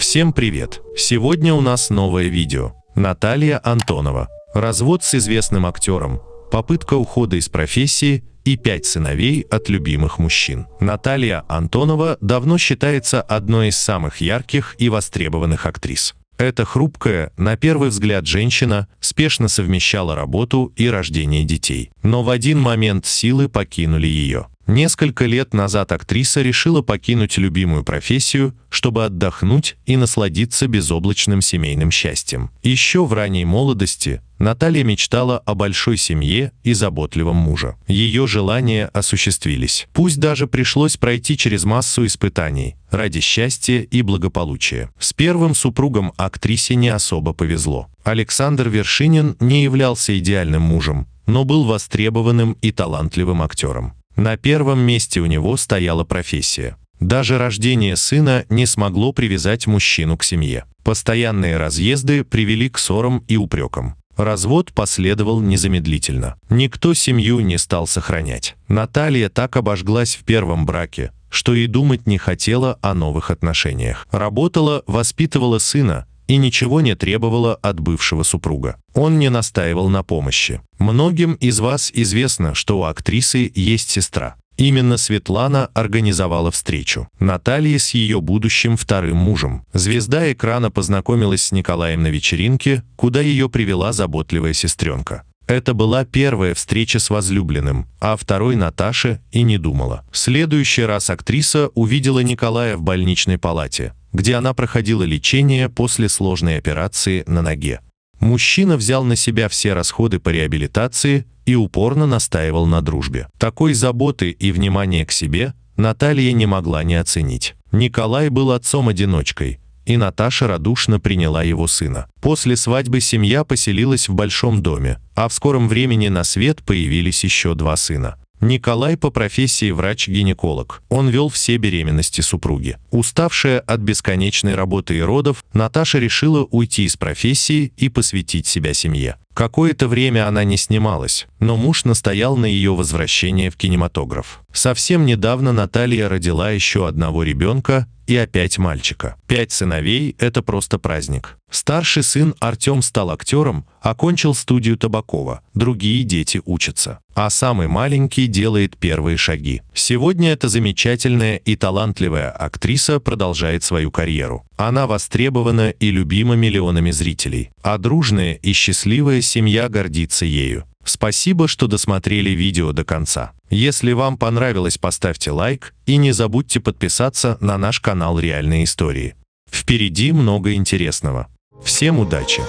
Всем привет! Сегодня у нас новое видео. Наталья Антонова. Развод с известным актером, попытка ухода из профессии и пять сыновей от любимых мужчин. Наталья Антонова давно считается одной из самых ярких и востребованных актрис. Эта хрупкая, на первый взгляд женщина, спешно совмещала работу и рождение детей. Но в один момент силы покинули ее. Несколько лет назад актриса решила покинуть любимую профессию, чтобы отдохнуть и насладиться безоблачным семейным счастьем. Еще в ранней молодости Наталья мечтала о большой семье и заботливом муже. Ее желания осуществились. Пусть даже пришлось пройти через массу испытаний ради счастья и благополучия. С первым супругом актрисе не особо повезло. Александр Вершинин не являлся идеальным мужем, но был востребованным и талантливым актером. На первом месте у него стояла профессия. Даже рождение сына не смогло привязать мужчину к семье. Постоянные разъезды привели к ссорам и упрекам. Развод последовал незамедлительно. Никто семью не стал сохранять. Наталья так обожглась в первом браке, что и думать не хотела о новых отношениях. Работала, воспитывала сына, и ничего не требовала от бывшего супруга. Он не настаивал на помощи. Многим из вас известно, что у актрисы есть сестра. Именно Светлана организовала встречу. Наталья с ее будущим вторым мужем. Звезда экрана познакомилась с Николаем на вечеринке, куда ее привела заботливая сестренка. Это была первая встреча с возлюбленным, а второй Наташа и не думала. В следующий раз актриса увидела Николая в больничной палате где она проходила лечение после сложной операции на ноге. Мужчина взял на себя все расходы по реабилитации и упорно настаивал на дружбе. Такой заботы и внимания к себе Наталья не могла не оценить. Николай был отцом-одиночкой, и Наташа радушно приняла его сына. После свадьбы семья поселилась в большом доме, а в скором времени на свет появились еще два сына. Николай по профессии врач-гинеколог. Он вел все беременности супруги. Уставшая от бесконечной работы и родов, Наташа решила уйти из профессии и посвятить себя семье. Какое-то время она не снималась, но муж настоял на ее возвращении в кинематограф. Совсем недавно Наталья родила еще одного ребенка и опять мальчика. Пять сыновей – это просто праздник. Старший сын Артем стал актером, окончил студию Табакова, другие дети учатся. А самый маленький делает первые шаги. Сегодня эта замечательная и талантливая актриса продолжает свою карьеру. Она востребована и любима миллионами зрителей, а дружная и счастливая семья гордится ею. Спасибо, что досмотрели видео до конца. Если вам понравилось, поставьте лайк и не забудьте подписаться на наш канал «Реальные истории». Впереди много интересного. Всем удачи!